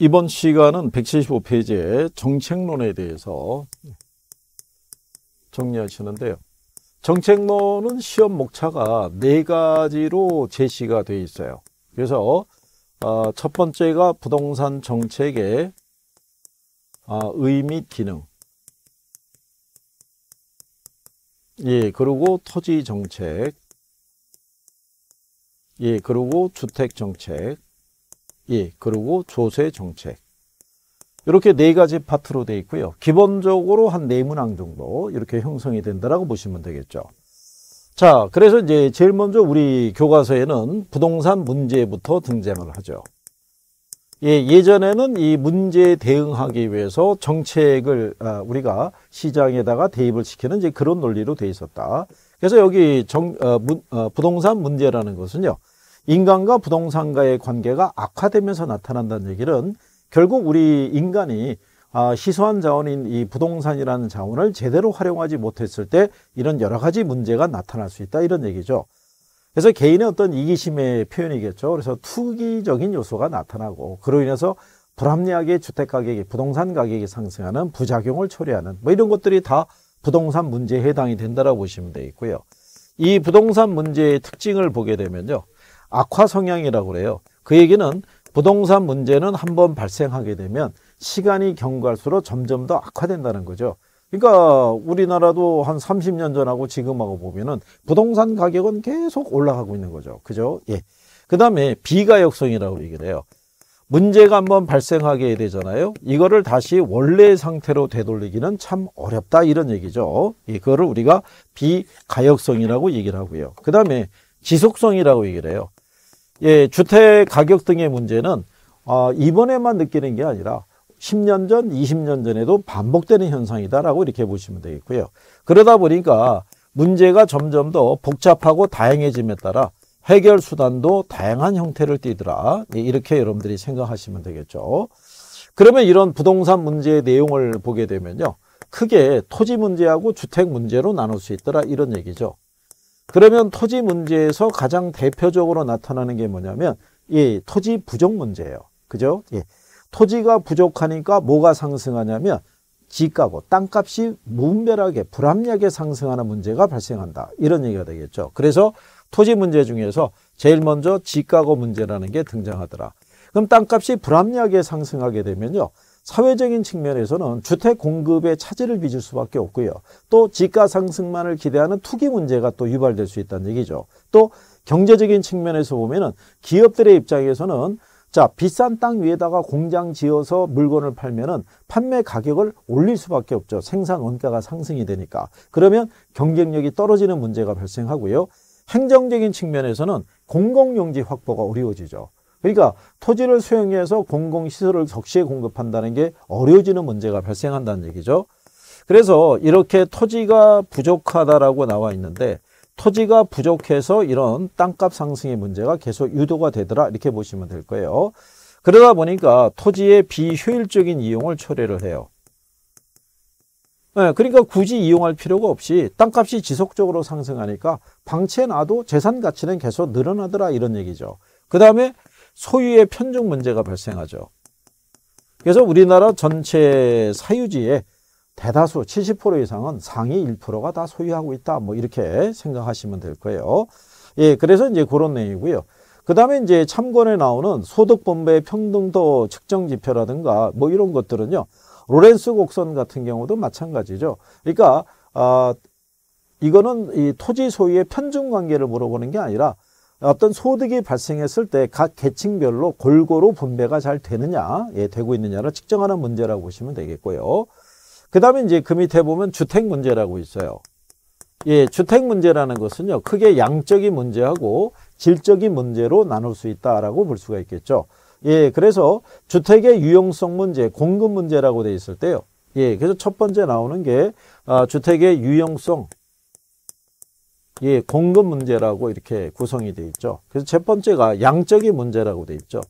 이번 시간은 175페이지의 정책론에 대해서 정리하시는데요. 정책론은 시험 목차가 네 가지로 제시가 되어 있어요. 그래서 아, 첫 번째가 부동산 정책의 아, 의미 기능 예, 그리고 토지 정책 예, 그리고 주택 정책 예, 그리고 조세 정책. 이렇게 네 가지 파트로 되어 있고요. 기본적으로 한 네 문항 정도 이렇게 형성이 된다라고 보시면 되겠죠. 자, 그래서 이제 제일 먼저 우리 교과서에는 부동산 문제부터 등장을 하죠. 예, 예전에는 이 문제에 대응하기 위해서 정책을 아, 우리가 시장에다가 대입을 시키는 이제 그런 논리로 되어 있었다. 그래서 여기 정, 어, 문, 어, 부동산 문제라는 것은요. 인간과 부동산과의 관계가 악화되면서 나타난다는 얘기는 결국 우리 인간이 아, 시소한 자원인 이 부동산이라는 자원을 제대로 활용하지 못했을 때 이런 여러 가지 문제가 나타날 수 있다 이런 얘기죠. 그래서 개인의 어떤 이기심의 표현이겠죠. 그래서 투기적인 요소가 나타나고 그로 인해서 불합리하게 주택 가격이 부동산 가격이 상승하는 부작용을 초래하는 뭐 이런 것들이 다 부동산 문제에 해당이 된다라고 보시면 되겠고요. 이 부동산 문제의 특징을 보게 되면요. 악화 성향이라고 그래요. 그 얘기는 부동산 문제는 한번 발생하게 되면 시간이 경과할수록 점점 더 악화된다는 거죠. 그러니까 우리나라도 한 30년 전하고 지금하고 보면은 부동산 가격은 계속 올라가고 있는 거죠. 그죠? 예. 그 다음에 비가역성이라고 얘기를 해요. 문제가 한번 발생하게 되잖아요. 이거를 다시 원래 상태로 되돌리기는 참 어렵다 이런 얘기죠. 이거를 예, 우리가 비가역성이라고 얘기를 하고요. 그 다음에 지속성이라고 얘기를 해요. 예, 주택 가격 등의 문제는 어, 이번에만 느끼는 게 아니라 10년 전, 20년 전에도 반복되는 현상이다라고 이렇게 보시면 되겠고요. 그러다 보니까 문제가 점점 더 복잡하고 다양해짐에 따라 해결 수단도 다양한 형태를 띠더라. 예, 이렇게 여러분들이 생각하시면 되겠죠. 그러면 이런 부동산 문제의 내용을 보게 되면요. 크게 토지 문제하고 주택 문제로 나눌 수 있더라 이런 얘기죠. 그러면 토지 문제에서 가장 대표적으로 나타나는 게 뭐냐면 예, 토지 부족 문제예요. 그죠? 예. 토지가 부족하니까 뭐가 상승하냐면 지가고 땅값이 무분별하게 불합리하게 상승하는 문제가 발생한다. 이런 얘기가 되겠죠. 그래서 토지 문제 중에서 제일 먼저 지가고 문제라는 게 등장하더라. 그럼 땅값이 불합리하게 상승하게 되면요. 사회적인 측면에서는 주택 공급의 차질을 빚을 수밖에 없고요. 또지가 상승만을 기대하는 투기 문제가 또 유발될 수 있다는 얘기죠. 또 경제적인 측면에서 보면은 기업들의 입장에서는 자, 비싼 땅 위에다가 공장 지어서 물건을 팔면은 판매 가격을 올릴 수밖에 없죠. 생산 원가가 상승이 되니까. 그러면 경쟁력이 떨어지는 문제가 발생하고요. 행정적인 측면에서는 공공용지 확보가 어려워지죠. 그러니까 토지를 수용해서 공공시설을 적시에 공급한다는 게 어려워지는 문제가 발생한다는 얘기죠. 그래서 이렇게 토지가 부족하다라고 나와 있는데 토지가 부족해서 이런 땅값 상승의 문제가 계속 유도가 되더라 이렇게 보시면 될 거예요. 그러다 보니까 토지의 비효율적인 이용을 초래를 해요. 네, 그러니까 굳이 이용할 필요가 없이 땅값이 지속적으로 상승하니까 방치해놔도 재산 가치는 계속 늘어나더라 이런 얘기죠. 그 다음에 소유의 편중 문제가 발생하죠. 그래서 우리나라 전체 사유지의 대다수 70% 이상은 상위 1%가 다 소유하고 있다. 뭐 이렇게 생각하시면 될 거예요. 예, 그래서 이제 그런 내용이고요. 그 다음에 이제 참고에 나오는 소득분배 평등도 측정 지표라든가 뭐 이런 것들은요. 로렌스 곡선 같은 경우도 마찬가지죠. 그러니까 아 이거는 이 토지 소유의 편중 관계를 물어보는 게 아니라 어떤 소득이 발생했을 때 각 계층별로 골고루 분배가 잘 되느냐, 예, 되고 있느냐를 측정하는 문제라고 보시면 되겠고요. 그 다음에 이제 그 밑에 보면 주택 문제라고 있어요. 예, 주택 문제라는 것은요, 크게 양적인 문제하고 질적인 문제로 나눌 수 있다라고 볼 수가 있겠죠. 예, 그래서 주택의 유용성 문제, 공급 문제라고 돼 있을 때요. 예, 그래서 첫 번째 나오는 게 아, 주택의 유용성, 이 공급 문제라고 이렇게 구성이 돼 있죠. 그래서 첫 번째가 양적인 문제라고 돼 있죠.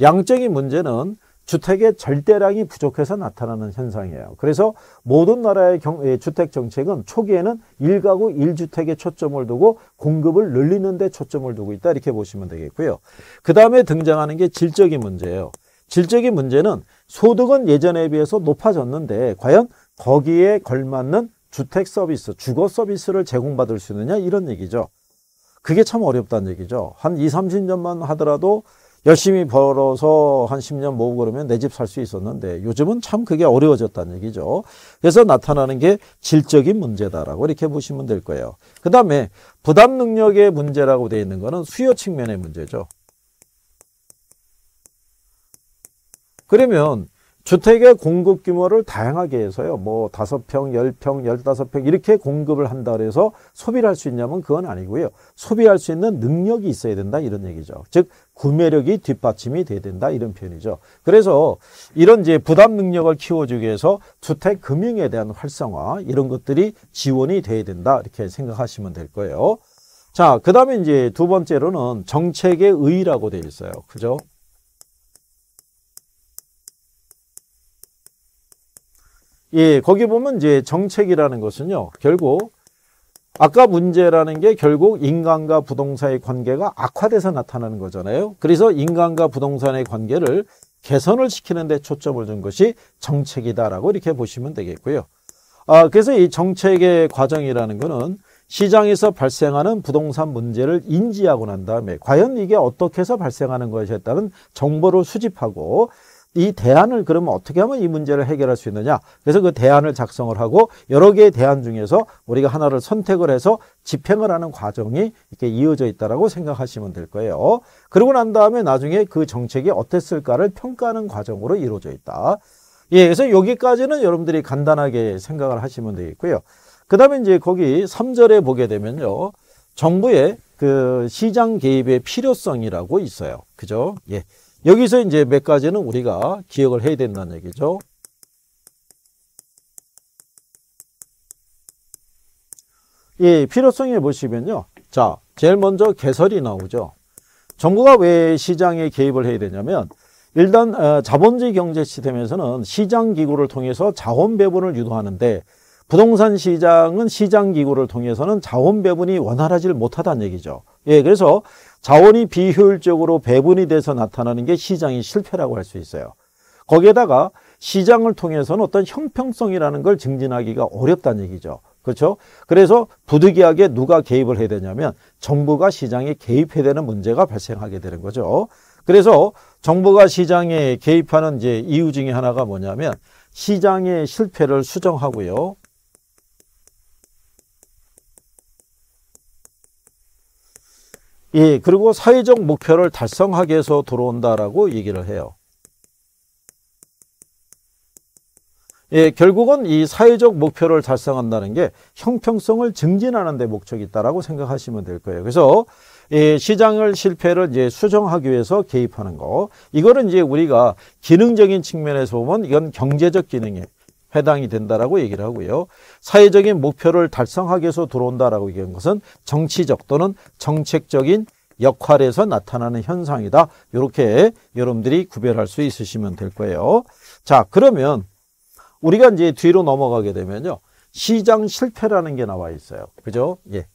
양적인 문제는 주택의 절대량이 부족해서 나타나는 현상이에요. 그래서 모든 나라의 경, 예, 주택 정책은 초기에는 1가구 1주택에 초점을 두고 공급을 늘리는 데 초점을 두고 있다 이렇게 보시면 되겠고요. 그 다음에 등장하는 게 질적인 문제예요. 질적인 문제는 소득은 예전에 비해서 높아졌는데 과연 거기에 걸맞는 주택 서비스, 주거 서비스를 제공받을 수 있느냐 이런 얘기죠. 그게 참 어렵다는 얘기죠. 한 2, 30년만 하더라도 열심히 벌어서 한 10년 모으고 그러면 내 집 살 수 있었는데 요즘은 참 그게 어려워졌다는 얘기죠. 그래서 나타나는 게 질적인 문제다라고 이렇게 보시면 될 거예요. 그 다음에 부담 능력의 문제라고 되어 있는 거는 수요 측면의 문제죠. 그러면 주택의 공급 규모를 다양하게 해서요. 뭐 5평, 1 0 평, 1 5평 이렇게 공급을 한다 그래서 소비를 할 수 있냐면 그건 아니고요. 소비할 수 있는 능력이 있어야 된다 이런 얘기죠. 즉 구매력이 뒷받침이 돼야 된다 이런 표현이죠. 그래서 이런 이제 부담 능력을 키워주기 위해서 주택 금융에 대한 활성화 이런 것들이 지원이 돼야 된다 이렇게 생각하시면 될 거예요. 자, 그다음에 이제 두 번째로는 정책의 의라고 되어 있어요. 그죠? 예, 거기 보면 이제 정책이라는 것은요, 결국 아까 문제라는 게 결국 인간과 부동산의 관계가 악화돼서 나타나는 거잖아요. 그래서 인간과 부동산의 관계를 개선을 시키는 데 초점을 둔 것이 정책이다라고 이렇게 보시면 되겠고요. 아, 그래서 이 정책의 과정이라는 것은 시장에서 발생하는 부동산 문제를 인지하고 난 다음에 과연 이게 어떻게 해서 발생하는 것이었다는 정보를 수집하고 이 대안을 그러면 어떻게 하면 이 문제를 해결할 수 있느냐. 그래서 그 대안을 작성을 하고 여러 개의 대안 중에서 우리가 하나를 선택을 해서 집행을 하는 과정이 이렇게 이어져 있다라고 생각하시면 될 거예요. 그러고 난 다음에 나중에 그 정책이 어땠을까를 평가하는 과정으로 이루어져 있다. 예, 그래서 여기까지는 여러분들이 간단하게 생각을 하시면 되겠고요. 그 다음에 이제 거기 3절에 보게 되면요. 정부의 그 시장 개입의 필요성이라고 있어요. 그죠? 예. 여기서 이제 몇 가지는 우리가 기억을 해야 된다는 얘기죠. 예, 필요성에 보시면요. 자, 제일 먼저 개설이 나오죠. 정부가 왜 시장에 개입을 해야 되냐면 일단 어, 자본주의 경제 시스템에서는 시장 기구를 통해서 자원 배분을 유도하는데 부동산 시장은 시장 기구를 통해서는 자원 배분이 원활하지 못하다는 얘기죠. 예, 그래서 자원이 비효율적으로 배분이 돼서 나타나는 게 시장의 실패라고 할 수 있어요. 거기에다가 시장을 통해서는 어떤 형평성이라는 걸 증진하기가 어렵다는 얘기죠. 그렇죠? 그래서 부득이하게 누가 개입을 해야 되냐면 정부가 시장에 개입해야 되는 문제가 발생하게 되는 거죠. 그래서 정부가 시장에 개입하는 이제 이유 중에 하나가 뭐냐면 시장의 실패를 수정하고요. 예, 그리고 사회적 목표를 달성하기 위해서 들어온다라고 얘기를 해요. 예, 결국은 이 사회적 목표를 달성한다는 게 형평성을 증진하는 데 목적이 있다라고 생각하시면 될 거예요. 그래서 예, 시장을 실패를 이제 수정하기 위해서 개입하는 거. 이거는 이제 우리가 기능적인 측면에서 보면 이건 경제적 기능이에요. 해당이 된다라고 얘기를 하고요. 사회적인 목표를 달성하기 위해서 들어온다라고 얘기한 것은 정치적 또는 정책적인 역할에서 나타나는 현상이다. 이렇게 여러분들이 구별할 수 있으시면 될 거예요. 자, 그러면 우리가 이제 뒤로 넘어가게 되면요. 시장 실패라는 게 나와 있어요. 그죠? 예.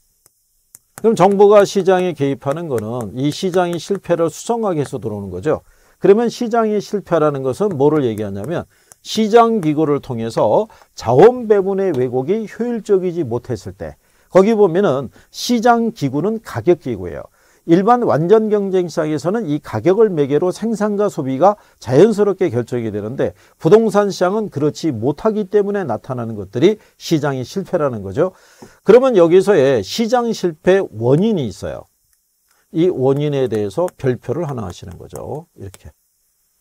그럼 정부가 시장에 개입하는 거는 이 시장이 실패를 수정하게해서 들어오는 거죠. 그러면 시장의 실패라는 것은 뭐를 얘기하냐면 시장 기구를 통해서 자원 배분의 왜곡이 효율적이지 못했을 때 거기 보면은 시장 기구는 가격 기구예요. 일반 완전 경쟁 시장에서는 이 가격을 매개로 생산과 소비가 자연스럽게 결정이 되는데 부동산 시장은 그렇지 못하기 때문에 나타나는 것들이 시장의 실패라는 거죠. 그러면 여기서의 시장 실패 원인이 있어요. 이 원인에 대해서 별표를 하나 하시는 거죠. 이렇게.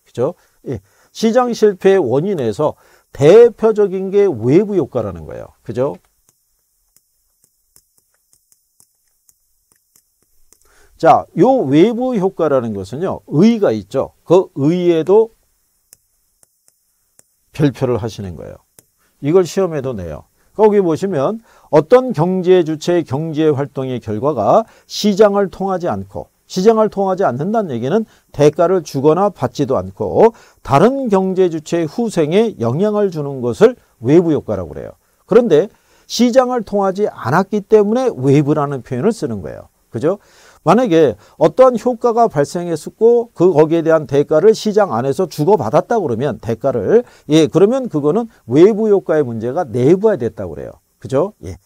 그죠? 예. 시장 실패의 원인에서 대표적인 게 외부 효과라는 거예요. 그죠? 자, 요 외부 효과라는 것은요. 의의가 있죠. 그 의의에도 별표를 하시는 거예요. 이걸 시험에도 내요. 거기 보시면 어떤 경제 주체의 경제 활동의 결과가 시장을 통하지 않고 시장을 통하지 않는다는 얘기는 대가를 주거나 받지도 않고 다른 경제 주체의 후생에 영향을 주는 것을 외부 효과라고 그래요. 그런데 시장을 통하지 않았기 때문에 외부라는 표현을 쓰는 거예요. 그죠? 만약에 어떠한 효과가 발생했었고 그 거기에 대한 대가를 시장 안에서 주고받았다 그러면 대가를 예 그러면 그거는 외부 효과의 문제가 내부화 됐다고 그래요. 그죠? 예.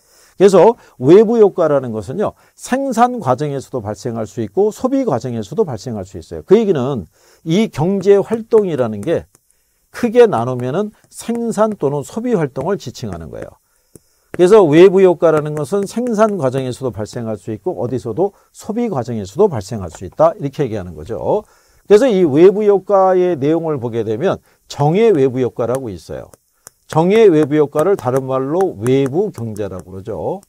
그래서 외부 효과라는 것은요. 생산 과정에서도 발생할 수 있고 소비 과정에서도 발생할 수 있어요. 그 얘기는 이 경제 활동이라는 게 크게 나누면은 생산 또는 소비 활동을 지칭하는 거예요. 그래서 외부 효과라는 것은 생산 과정에서도 발생할 수 있고 어디서도 소비 과정에서도 발생할 수 있다 이렇게 얘기하는 거죠. 그래서 이 외부 효과의 내용을 보게 되면 정의 외부 효과라고 있어요. 정의 의 외부 효과를 다른 말로 외부 경제라고 그러죠.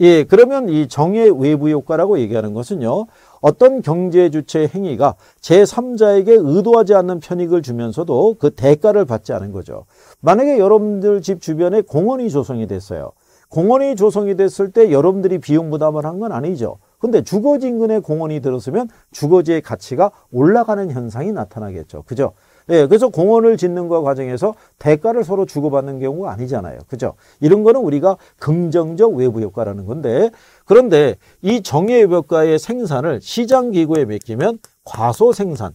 예, 그러면 이 정의 의 외부 효과라고 얘기하는 것은요. 어떤 경제 주체의 행위가 제3자에게 의도하지 않는 편익을 주면서도 그 대가를 받지 않은 거죠. 만약에 여러분들 집 주변에 공원이 조성이 됐어요. 공원이 조성이 됐을 때 여러분들이 비용 부담을 한 건 아니죠. 근데 주거지 인근에 공원이 들었으면 주거지의 가치가 올라가는 현상이 나타나겠죠. 그죠? 예, 그래서 공헌을 짓는 거 과정에서 대가를 서로 주고받는 경우가 아니잖아요. 그죠? 이런 거는 우리가 긍정적 외부 효과라는 건데 그런데 이 정예외벽가의 생산을 시장기구에 맡기면 과소생산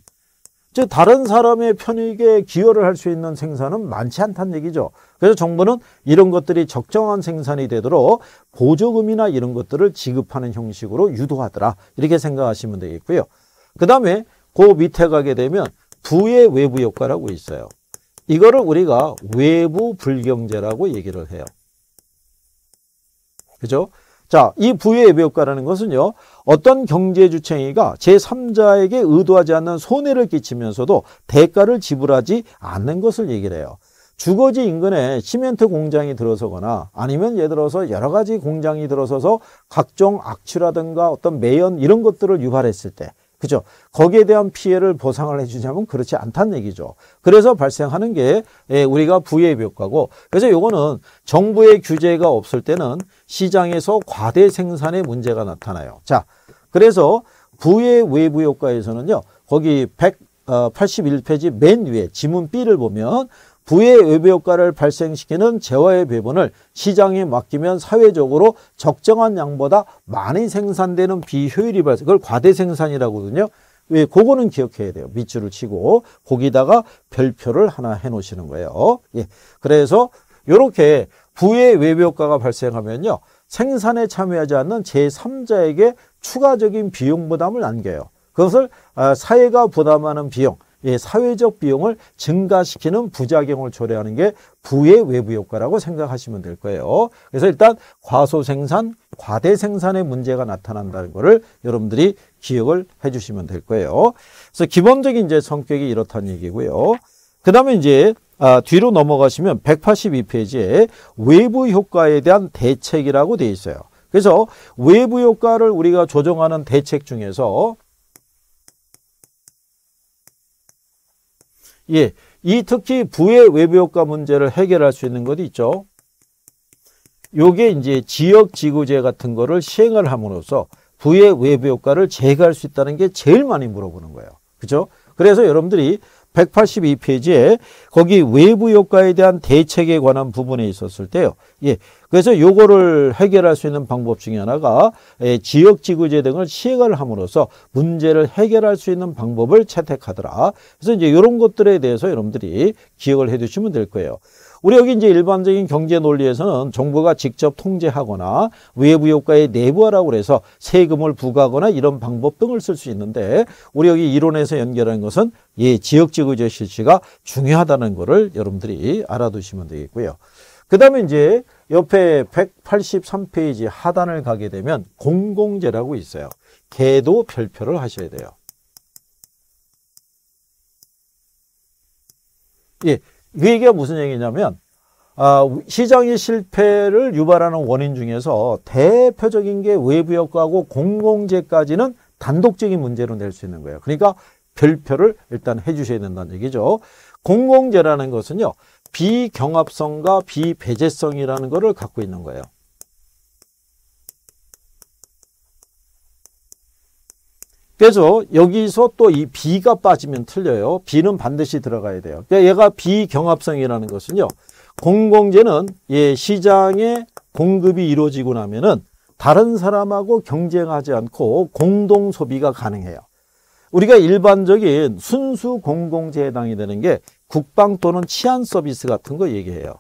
즉 다른 사람의 편익에 기여를 할 수 있는 생산은 많지 않다는 얘기죠. 그래서 정부는 이런 것들이 적정한 생산이 되도록 보조금이나 이런 것들을 지급하는 형식으로 유도하더라. 이렇게 생각하시면 되겠고요. 그 다음에 그 밑에 가게 되면 부의 외부 효과라고 있어요. 이거를 우리가 외부 불경제라고 얘기를 해요. 그죠? 자, 이 부의 외부 효과라는 것은요. 어떤 경제 주체가 제3자에게 의도하지 않는 손해를 끼치면서도 대가를 지불하지 않는 것을 얘기를 해요. 주거지 인근에 시멘트 공장이 들어서거나 아니면 예를 들어서 여러 가지 공장이 들어서서 각종 악취라든가 어떤 매연 이런 것들을 유발했을 때 그죠? 거기에 대한 피해를 보상을 해주냐면 그렇지 않다는 얘기죠. 그래서 발생하는 게 예, 우리가 부의의 효과고 그래서 요거는 정부의 규제가 없을 때는 시장에서 과대 생산의 문제가 나타나요. 자, 그래서 부의 외부 효과에서는요. 거기 181페이지 어, 맨 위에 지문 B를 보면 부의 외부 효과를 발생시키는 재화의 배분을 시장에 맡기면 사회적으로 적정한 양보다 많이 생산되는 비효율이 발생. 그걸 과대 생산이라고거든요. 하왜 예, 그거는 기억해야 돼요. 밑줄을 치고 거기다가 별표를 하나 해 놓으시는 거예요. 예. 그래서 이렇게 부의 외부 효과가 발생하면요. 생산에 참여하지 않는 제3자에게 추가적인 비용 부담을 안겨요. 그것을 아, 사회가 부담하는 비용, 예, 사회적 비용을 증가시키는 부작용을 초래하는 게 부의 외부 효과라고 생각하시면 될 거예요. 그래서 일단 과소 생산, 과대 생산의 문제가 나타난다는 것을 여러분들이 기억을 해 주시면 될 거예요. 그래서 기본적인 이제 성격이 이렇다는 얘기고요. 그 다음에 이제 아, 뒤로 넘어가시면 182페이지에 외부 효과에 대한 대책이라고 되어 있어요. 그래서 외부 효과를 우리가 조정하는 대책 중에서 예, 이 특히 부의 외부효과 문제를 해결할 수 있는 것이 있죠. 요게 이제 지역 지구제 같은 거를 시행을 함으로써 부의 외부효과를 제거할 수 있다는 게 제일 많이 물어보는 거예요. 그죠? 그래서 여러분들이 182페이지에 거기 외부 효과에 대한 대책에 관한 부분에 있었을 때요. 예. 그래서 요거를 해결할 수 있는 방법 중에 하나가 예, 지역 지구제 등을 시행을 함으로써 문제를 해결할 수 있는 방법을 채택하더라. 그래서 이제 요런 것들에 대해서 여러분들이 기억을 해 두시면 될 거예요. 우리 여기 이제 일반적인 경제 논리에서는 정부가 직접 통제하거나 외부 효과의 내부화라고 해서 세금을 부과하거나 이런 방법 등을 쓸 수 있는데 우리 여기 이론에서 연결한 것은 예, 지역 지구제 실시가 중요하다는 거를 여러분들이 알아두시면 되겠고요. 그다음에 이제 옆에 183페이지 하단을 가게 되면 공공재라고 있어요. 개도 별표를 하셔야 돼요. 예, 그 얘기가 무슨 얘기냐면 아, 시장의 실패를 유발하는 원인 중에서 대표적인 게 외부 역과고 공공재까지는 단독적인 문제로 낼 수 있는 거예요. 그러니까 별표를 일단 해 주셔야 된다는 얘기죠. 공공재라는 것은요. 비경합성과 비배제성이라는 것을 갖고 있는 거예요. 그래서 여기서 또 이 B가 빠지면 틀려요. B는 반드시 들어가야 돼요. 그러니까 얘가 비경합성이라는 것은요. 공공재는 예, 시장의 공급이 이루어지고 나면은 다른 사람하고 경쟁하지 않고 공동 소비가 가능해요. 우리가 일반적인 순수 공공재에 해당이 되는 게 국방 또는 치안 서비스 같은 거 얘기해요.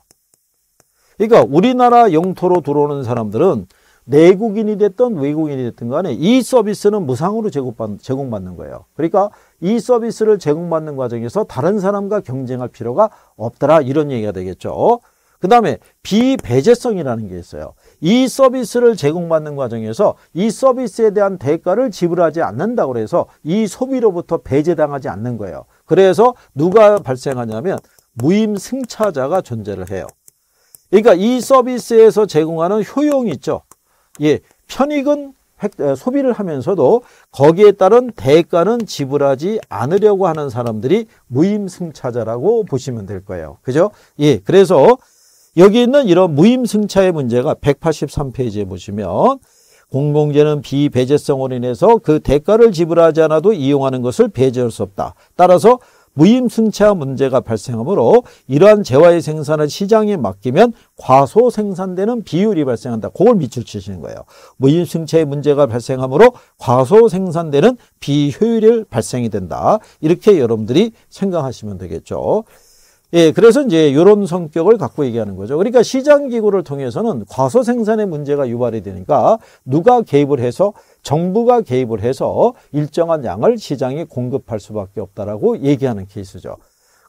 그러니까 우리나라 영토로 들어오는 사람들은 내국인이 됐든 외국인이 됐든 간에 이 서비스는 무상으로 제공받, 는 거예요. 그러니까 이 서비스를 제공받는 과정에서 다른 사람과 경쟁할 필요가 없더라 이런 얘기가 되겠죠. 그 다음에 비배제성이라는 게 있어요. 이 서비스를 제공받는 과정에서 이 서비스에 대한 대가를 지불하지 않는다고 해서 이 소비로부터 배제당하지 않는 거예요. 그래서 누가 발생하냐면 무임 승차자가 존재를 해요. 그러니까 이 서비스에서 제공하는 효용이 있죠. 예, 편익은 소비를 하면서도 거기에 따른 대가는 지불하지 않으려고 하는 사람들이 무임승차자라고 보시면 될 거예요. 그죠? 예, 그래서 여기 있는 이런 무임승차의 문제가 183페이지에 보시면 공공재는 비배제성으로 인해서 그 대가를 지불하지 않아도 이용하는 것을 배제할 수 없다. 따라서 무임승차 문제가 발생하므로 이러한 재화의 생산을 시장에 맡기면 과소 생산되는 비율이 발생한다. 그걸 밑줄 치시는 거예요. 무임승차의 문제가 발생하므로 과소 생산되는 비효율이 발생이 된다. 이렇게 여러분들이 생각하시면 되겠죠. 예, 그래서 이제 이런 성격을 갖고 얘기하는 거죠. 그러니까 시장 기구를 통해서는 과소 생산의 문제가 유발이 되니까 누가 개입을 해서 정부가 개입을 해서 일정한 양을 시장에 공급할 수밖에 없다라고 얘기하는 케이스죠.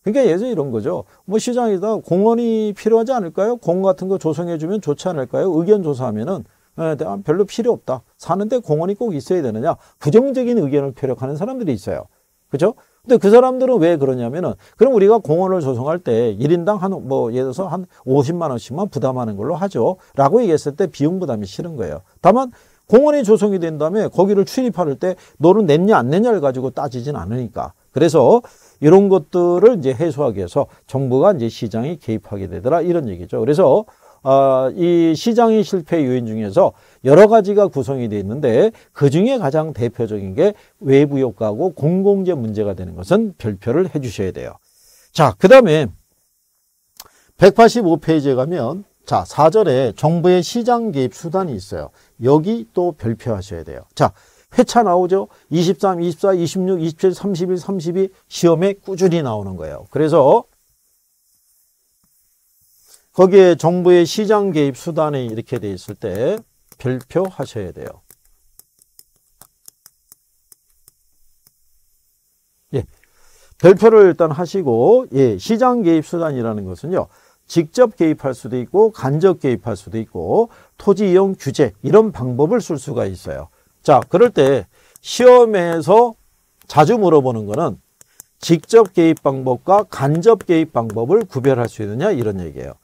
그러니까 예를 이런 거죠. 뭐 시장에다 공원이 필요하지 않을까요? 공원 같은 거 조성해 주면 좋지 않을까요? 의견 조사하면은 에, 예, 네, 아, 별로 필요 없다. 사는데 공원이 꼭 있어야 되느냐? 부정적인 의견을 표력하는 사람들이 있어요. 그죠? 근데 그 사람들은 왜 그러냐면은 그럼 우리가 공원을 조성할 때 1인당 한 뭐 예를 들어서 한 50만 원씩만 부담하는 걸로 하죠. 라고 얘기했을 때 비용 부담이 싫은 거예요. 다만 공원이 조성이 된 다음에 거기를 출입할 때 너는 냈냐 안 냈냐를 가지고 따지진 않으니까. 그래서 이런 것들을 이제 해소하기 위해서 정부가 이제 시장에 개입하게 되더라 이런 얘기죠. 그래서 어, 이 시장의 실패 요인 중에서 여러 가지가 구성이 되어 있는데 그중에 가장 대표적인 게 외부 효과고 하 공공재 문제가 되는 것은 별표를 해 주셔야 돼요. 자, 그 다음에 185페이지에 가면 자, 4절에 정부의 시장 개입 수단이 있어요. 여기 또 별표하셔야 돼요. 자, 회차 나오죠. 23, 24, 26, 27, 31, 32 시험에 꾸준히 나오는 거예요. 그래서 거기에 정부의 시장 개입 수단이 이렇게 돼 있을 때 별표 하셔야 돼요. 예. 별표를 일단 하시고 예, 시장 개입 수단이라는 것은요. 직접 개입할 수도 있고 간접 개입할 수도 있고 토지 이용 규제 이런 방법을 쓸 수가 있어요. 자, 그럴 때 시험에서 자주 물어보는 거는 직접 개입 방법과 간접 개입 방법을 구별할 수 있느냐 이런 얘기예요.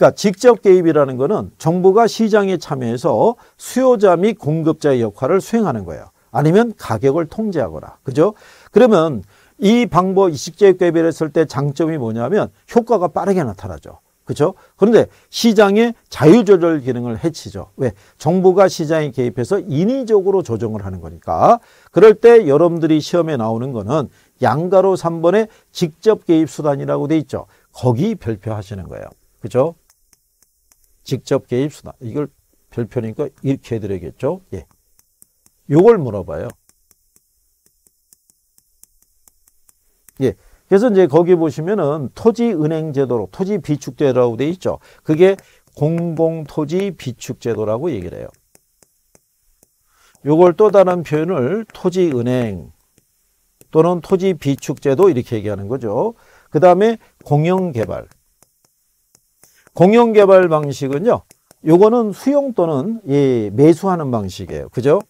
그러니까 직접 개입이라는 것은 정부가 시장에 참여해서 수요자 및 공급자의 역할을 수행하는 거예요. 아니면 가격을 통제하거나. 그죠? 그러면 이 방법 직접 개입을 했을 때 장점이 뭐냐면 효과가 빠르게 나타나죠. 그죠 그런데 시장의 자유조절 기능을 해치죠. 왜? 정부가 시장에 개입해서 인위적으로 조정을 하는 거니까. 그럴 때 여러분들이 시험에 나오는 거는 양가로 3번의 직접 개입 수단이라고 돼 있죠. 거기 별표하시는 거예요. 그렇죠? 직접 개입 수단. 이걸 별표니까 이렇게 해드려야겠죠? 예. 요걸 물어봐요. 예. 그래서 이제 거기 보시면은 토지은행제도로 토지비축제도라고 돼 있죠. 그게 공공토지비축제도라고 얘기를 해요. 요걸 또 다른 표현을 토지은행 또는 토지비축제도 이렇게 얘기하는 거죠. 그 다음에 공영개발 공용 개발 방식은요. 요거는 수용 또는 예, 매수하는 방식이에요. 그죠?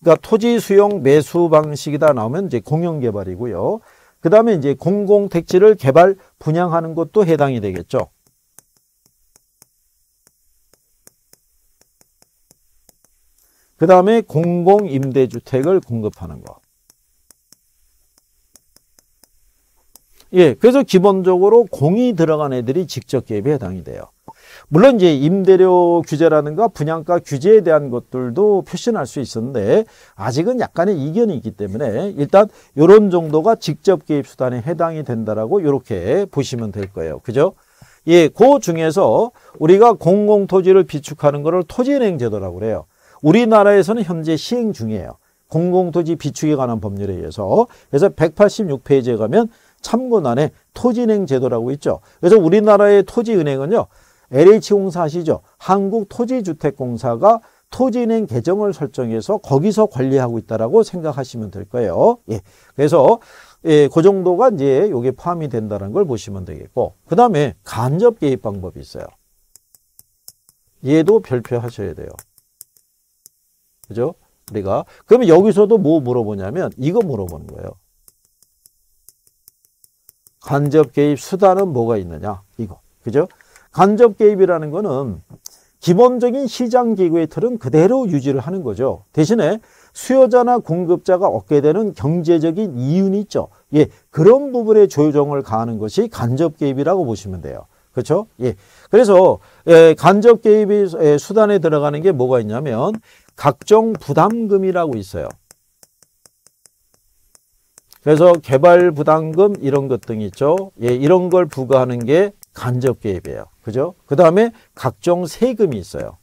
그러니까 토지 수용 매수 방식이다 나오면 이제 공용 개발이고요. 그 다음에 이제 공공 택지를 개발 분양하는 것도 해당이 되겠죠. 그 다음에 공공임대주택을 공급하는 것. 예, 그래서 기본적으로 공이 들어간 애들이 직접 개입에 해당이 돼요. 물론 이제 임대료 규제라는가 분양가 규제에 대한 것들도 표시할 수 있었는데 아직은 약간의 이견이 있기 때문에 일단 이런 정도가 직접 개입 수단에 해당이 된다라고 이렇게 보시면 될 거예요. 그죠? 예, 그 중에서 우리가 공공 토지를 비축하는 것을 토지은행 제도라고 그래요. 우리나라에서는 현재 시행 중이에요. 공공토지 비축에 관한 법률에 의해서 그래서 186페이지에 가면 참고난에 토지은행 제도라고 있죠. 그래서 우리나라의 토지은행은요. LH공사 아시죠? 한국토지주택공사가 토지은행 계정을 설정해서 거기서 관리하고 있다라고 생각하시면 될 거예요. 예. 그래서 예, 그 정도가 이제 요게 포함이 된다는 걸 보시면 되겠고 그다음에 간접 개입 방법이 있어요. 얘도 별표하셔야 돼요. 그죠? 우리가 그러면 여기서도 뭐 물어보냐면 이거 물어보는 거예요. 간접 개입 수단은 뭐가 있느냐 이거 그죠? 간접 개입이라는 거는 기본적인 시장 기구의 틀은 그대로 유지를 하는 거죠. 대신에 수요자나 공급자가 얻게 되는 경제적인 이윤이 있죠. 예, 그런 부분에 조정을 가하는 것이 간접 개입이라고 보시면 돼요. 그렇죠? 예. 그래서 예, 간접 개입의 예, 수단에 들어가는 게 뭐가 있냐면 각종 부담금이라고 있어요. 그래서 개발 부담금 이런 것등이 있죠. 예, 이런 걸 부과하는 게 간접 개입이에요. 그죠? 그 다음에 각종 세금이 있어요.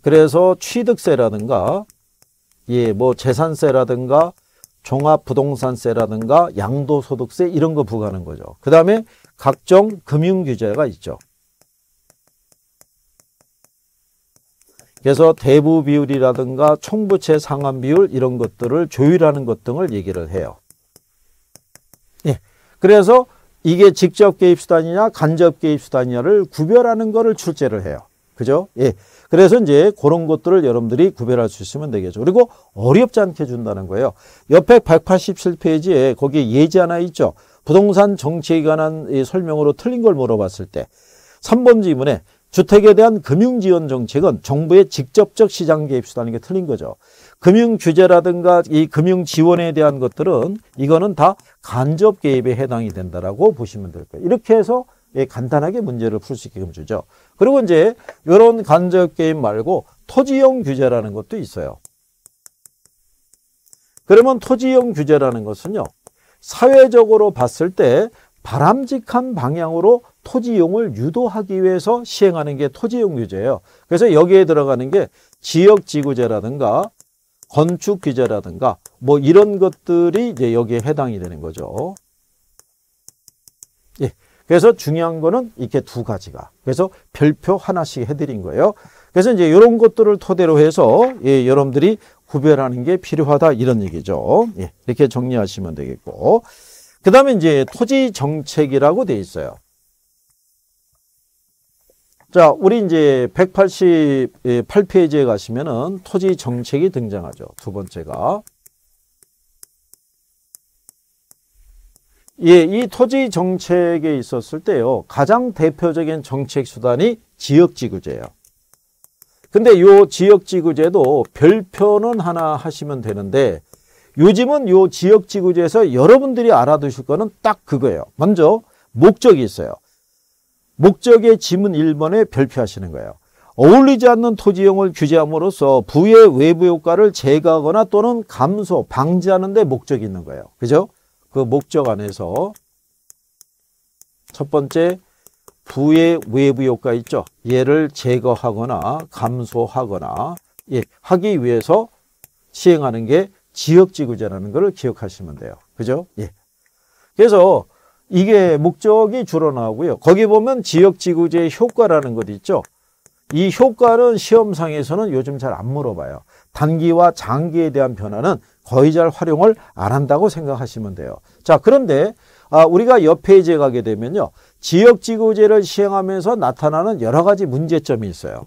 그래서 취득세라든가 예, 뭐 재산세라든가 종합부동산세라든가 양도소득세 이런 거 부과하는 거죠. 그 다음에 각종 금융규제가 있죠. 그래서 대부 비율이라든가 총부채 상환 비율 이런 것들을 조율하는 것 등을 얘기를 해요. 예. 그래서 이게 직접 개입 수단이냐 간접 개입 수단이냐를 구별하는 것을 출제를 해요. 그죠? 예. 그래서 이제 그런 것들을 여러분들이 구별할 수 있으면 되겠죠. 그리고 어렵지 않게 준다는 거예요. 옆에 187페이지에 거기에 예제 하나 있죠. 부동산 정책에 관한 설명으로 틀린 걸 물어봤을 때 3번 지문에 주택에 대한 금융 지원 정책은 정부의 직접적 시장 개입 수단인 게 틀린 거죠. 금융 규제라든가 이 금융 지원에 대한 것들은 이거는 다 간접 개입에 해당이 된다라고 보시면 될 거예요. 이렇게 해서 예, 간단하게 문제를 풀 수 있게끔 주죠. 그리고 이제 이런 간접 개입 말고 토지형 규제라는 것도 있어요. 그러면 토지형 규제라는 것은요. 사회적으로 봤을 때 바람직한 방향으로 토지용을 유도하기 위해서 시행하는 게 토지용 규제예요. 그래서 여기에 들어가는 게 지역지구제라든가 건축 규제라든가 뭐 이런 것들이 이제 여기에 해당이 되는 거죠. 예. 그래서 중요한 거는 이렇게 두 가지가. 그래서 별표 하나씩 해드린 거예요. 그래서 이제 이런 것들을 토대로 해서 예, 여러분들이 구별하는 게 필요하다 이런 얘기죠. 예, 이렇게 정리하시면 되겠고. 그 다음에 이제 토지 정책이라고 돼 있어요. 자, 우리 이제 188페이지에 가시면은 토지 정책이 등장하죠. 두 번째가. 예, 이 토지 정책에 있었을 때요. 가장 대표적인 정책 수단이 지역지구제예요. 근데 요 지역지구제도 별표는 하나 하시면 되는데 요즘은 요 지역지구제에서 여러분들이 알아두실 거는 딱 그거예요. 먼저 목적이 있어요. 목적의 지문 1번에 별표하시는 거예요. 어울리지 않는 토지형을 규제함으로써 부의 외부 효과를 제거하거나 또는 감소, 방지하는 데 목적이 있는 거예요. 그죠? 그 목적 안에서 첫 번째 부의 외부 효과 있죠. 얘를 제거하거나 감소하거나 예, 하기 위해서 시행하는 게 지역지구제라는 것을 기억하시면 돼요. 그죠? 예. 그래서 이게 목적이 줄어나오고요. 거기 보면 지역지구제 효과라는 것 있죠. 이 효과는 시험상에서는 요즘 잘 안 물어봐요. 단기와 장기에 대한 변화는 거의 잘 활용을 안 한다고 생각하시면 돼요. 자 그런데 아, 우리가 옆 페이지에 가게 되면요. 지역지구제를 시행하면서 나타나는 여러 가지 문제점이 있어요.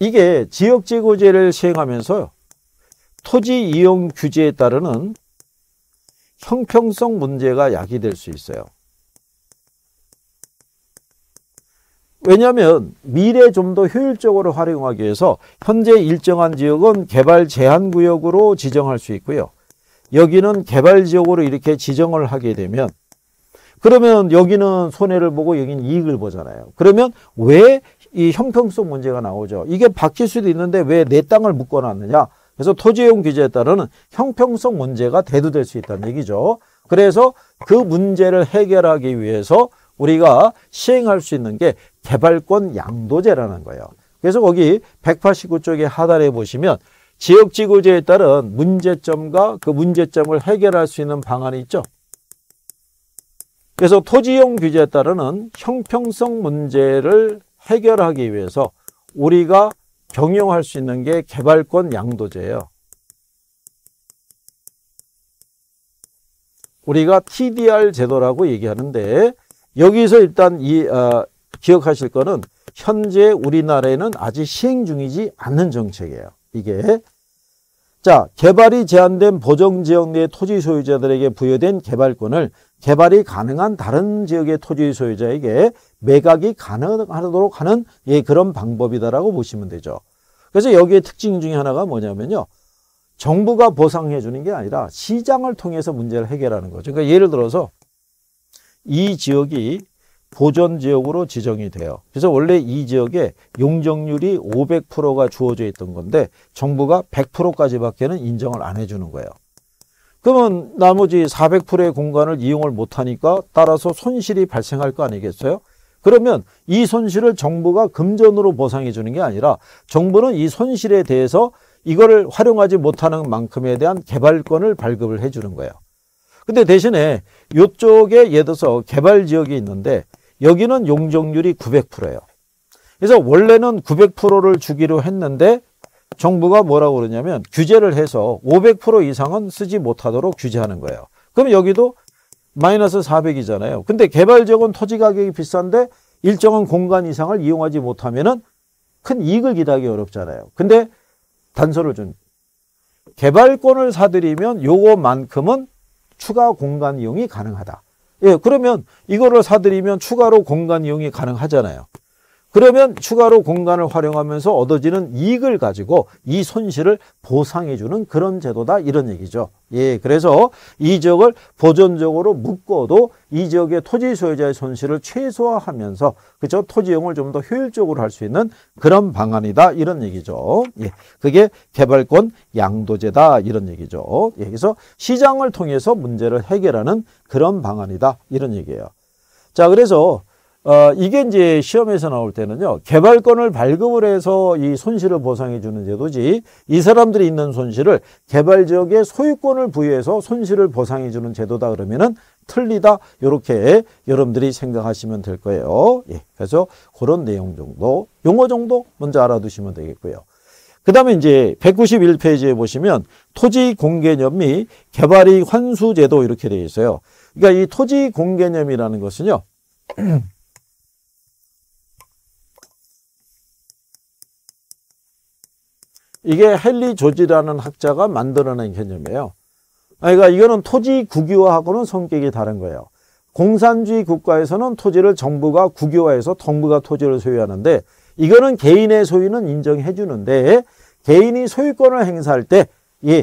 이게 지역지구제를 시행하면서 토지 이용 규제에 따르는 형평성 문제가 야기될 수 있어요. 왜냐하면 미래 좀 더 효율적으로 활용하기 위해서 현재 일정한 지역은 개발 제한 구역으로 지정할 수 있고요. 여기는 개발 지역으로 이렇게 지정을 하게 되면 그러면 여기는 손해를 보고 여기는 이익을 보잖아요. 그러면 왜 이 형평성 문제가 나오죠? 이게 바뀔 수도 있는데 왜 내 땅을 묶어놨느냐? 그래서 토지용 규제에 따르는 형평성 문제가 대두될 수 있다는 얘기죠. 그래서 그 문제를 해결하기 위해서 우리가 시행할 수 있는 게 개발권 양도제라는 거예요. 그래서 거기 189쪽에 하단에 보시면 지역지구제에 따른 문제점과 그 문제점을 해결할 수 있는 방안이 있죠. 그래서 토지용 규제에 따르는 형평성 문제를 해결하기 위해서 우리가 경영할 수 있는 게 개발권 양도제예요. 우리가 TDR 제도라고 얘기하는데 여기서 일단 이 어, 기억하실 거는 현재 우리나라에는 아직 시행 중이지 않는 정책이에요. 이게 자 개발이 제한된 보정지역 내 토지 소유자들에게 부여된 개발권을 개발이 가능한 다른 지역의 토지 소유자에게 매각이 가능하도록 하는 예, 그런 방법이다라고 보시면 되죠. 그래서 여기에 특징 중에 하나가 뭐냐면요. 정부가 보상해 주는 게 아니라 시장을 통해서 문제를 해결하는 거죠. 그러니까 예를 들어서 이 지역이 보존 지역으로 지정이 돼요. 그래서 원래 이 지역에 용적률이 500%가 주어져 있던 건데 정부가 100%까지밖에는 인정을 안 해주는 거예요. 그러면 나머지 400%의 공간을 이용을 못하니까 따라서 손실이 발생할 거 아니겠어요? 그러면 이 손실을 정부가 금전으로 보상해 주는 게 아니라 정부는 이 손실에 대해서 이거를 활용하지 못하는 만큼에 대한 개발권을 발급을 해 주는 거예요. 근데 대신에 이쪽에 예를 들어서 개발 지역이 있는데 여기는 용적률이 900%예요. 그래서 원래는 900%를 주기로 했는데 정부가 뭐라고 그러냐면 규제를 해서 500% 이상은 쓰지 못하도록 규제하는 거예요. 그럼 여기도 마이너스 400이잖아요. 근데 개발 지역은 토지 가격이 비싼데 일정한 공간 이상을 이용하지 못하면은 큰 이익을 기대하기 어렵잖아요. 근데 단서를 준 개발권을 사들이면 요거만큼은 추가 공간 이용이 가능하다. 예, 그러면 이거를 사들이면 추가로 공간 이용이 가능하잖아요. 그러면 추가로 공간을 활용하면서 얻어지는 이익을 가지고 이 손실을 보상해주는 그런 제도다 이런 얘기죠. 예, 그래서 이 지역을 보존적으로 묶어도 이 지역의 토지 소유자의 손실을 최소화하면서 그죠 토지용을 좀 더 효율적으로 할 수 있는 그런 방안이다 이런 얘기죠. 예, 그게 개발권 양도제다 이런 얘기죠. 예, 그래서 시장을 통해서 문제를 해결하는 그런 방안이다 이런 얘기예요. 자, 그래서 어, 이게 이제 시험에서 나올 때는요, 개발권을 발급을 해서 이 손실을 보상해 주는 제도지, 이 사람들이 있는 손실을 개발 지역의 소유권을 부여해서 손실을 보상해 주는 제도다 그러면은 틀리다. 요렇게 여러분들이 생각하시면 될 거예요. 예, 그래서 그런 내용 정도, 용어 정도 먼저 알아두시면 되겠고요. 그 다음에 이제 191페이지에 보시면 토지 공개념 및 개발이 환수제도 이렇게 되어 있어요. 그러니까 이 토지 공개념이라는 것은요, 이게 헨리 조지라는 학자가 만들어낸 개념이에요. 그러니까 이거는 토지 국유화하고는 성격이 다른 거예요. 공산주의 국가에서는 토지를 정부가 국유화해서 정부가 토지를 소유하는데 이거는 개인의 소유는 인정해 주는데 개인이 소유권을 행사할 때 이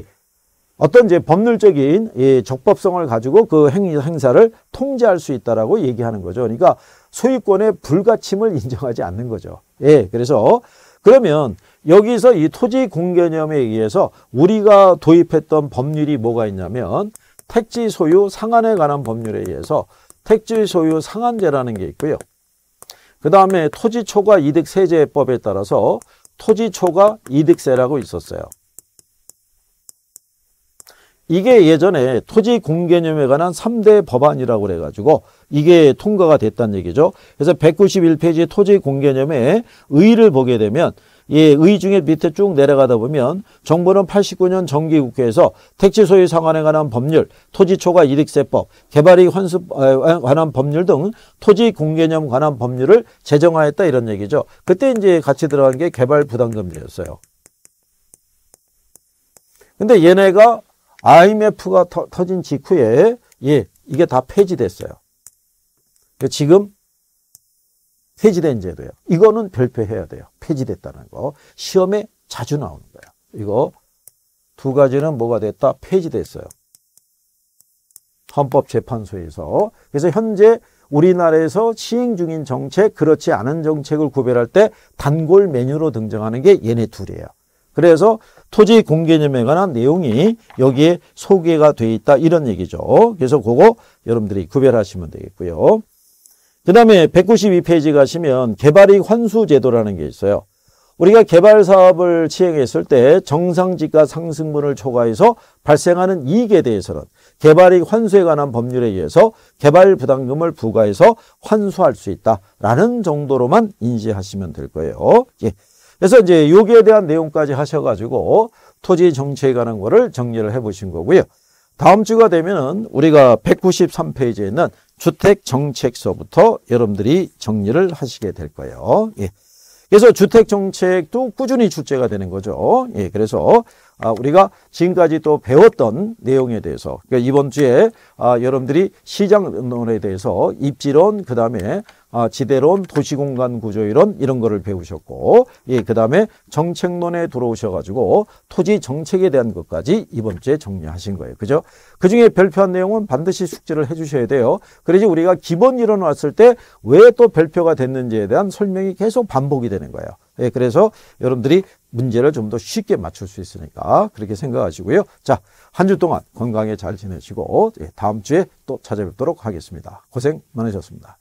어떤 이제 법률적인 이 적법성을 가지고 그 행, 행사를 통제할 수 있다라고 얘기하는 거죠. 그러니까 소유권의 불가침을 인정하지 않는 거죠. 예, 그래서 그러면 여기서 이 토지 공개념에 의해서 우리가 도입했던 법률이 뭐가 있냐면 택지 소유 상한에 관한 법률에 의해서 택지 소유 상한제라는 게 있고요. 그 다음에 토지 초과 이득 세제법에 따라서 토지 초과 이득세라고 있었어요. 이게 예전에 토지 공개념에 관한 3대 법안이라고 그래가지고 이게 통과가 됐다는 얘기죠. 그래서 191페이지 토지 공개념의 의의를 보게 되면 예, 의중에 밑에 쭉 내려가다 보면 정부는 89년 정기국회에서 택지소유 상환에 관한 법률, 토지초과 이득세법, 개발이 환수 에 어, 어, 관한 법률 등 토지 공개념 관한 법률을 제정하였다 이런 얘기죠. 그때 이제 같이 들어간 게 개발 부담금이었어요. 근데 얘네가 IMF가 터, 진 직후에 예, 이게 다 폐지됐어요. 그러니까 지금 폐지된 제도예요. 이거는 별표해야 돼요. 폐지됐다는 거. 시험에 자주 나오는 거예요. 이거 두 가지는 뭐가 됐다? 폐지됐어요. 헌법재판소에서. 그래서 현재 우리나라에서 시행 중인 정책, 그렇지 않은 정책을 구별할 때 단골 메뉴로 등장하는 게 얘네 둘이에요. 그래서 토지 공개념에 관한 내용이 여기에 소개가 돼 있다 이런 얘기죠. 그래서 그거 여러분들이 구별하시면 되겠고요. 그 다음에 192페이지 가시면 개발이 환수 제도라는 게 있어요. 우리가 개발 사업을 시행했을 때 정상지가 상승분을 초과해서 발생하는 이익에 대해서는 개발이 환수에 관한 법률에 의해서 개발 부담금을 부과해서 환수할 수 있다라는 정도로만 인지하시면 될 거예요. 예. 그래서 이제 여기에 대한 내용까지 하셔가지고 토지 정책에 관한 거를 정리를 해보신 거고요. 다음 주가 되면은 우리가 193페이지에 있는 주택 정책서부터 여러분들이 정리를 하시게 될 거예요. 예. 그래서 주택 정책도 꾸준히 출제가 되는 거죠. 예, 그래서 아, 우리가 지금까지 또 배웠던 내용에 대해서 그러니까 이번 주에 아, 여러분들이 시장 논에 대해서 입지론 그다음에 아, 지대론, 도시공간 구조 이론 이런 거를 배우셨고 예, 그다음에 정책론에 들어오셔 가지고 토지 정책에 대한 것까지 이번 주에 정리하신 거예요. 그죠? 그중에 별표한 내용은 반드시 숙지를해 주셔야 돼요. 그래야지 우리가 기본 이론 왔을 때 왜 또 별표가 됐는지에 대한 설명이 계속 반복이 되는 거예요. 예, 그래서 여러분들이 문제를 좀 더 쉽게 맞출 수 있으니까 그렇게 생각하시고요. 자, 한 주 동안 건강에 잘 지내시고 예, 다음 주에 또 찾아뵙도록 하겠습니다. 고생 많으셨습니다.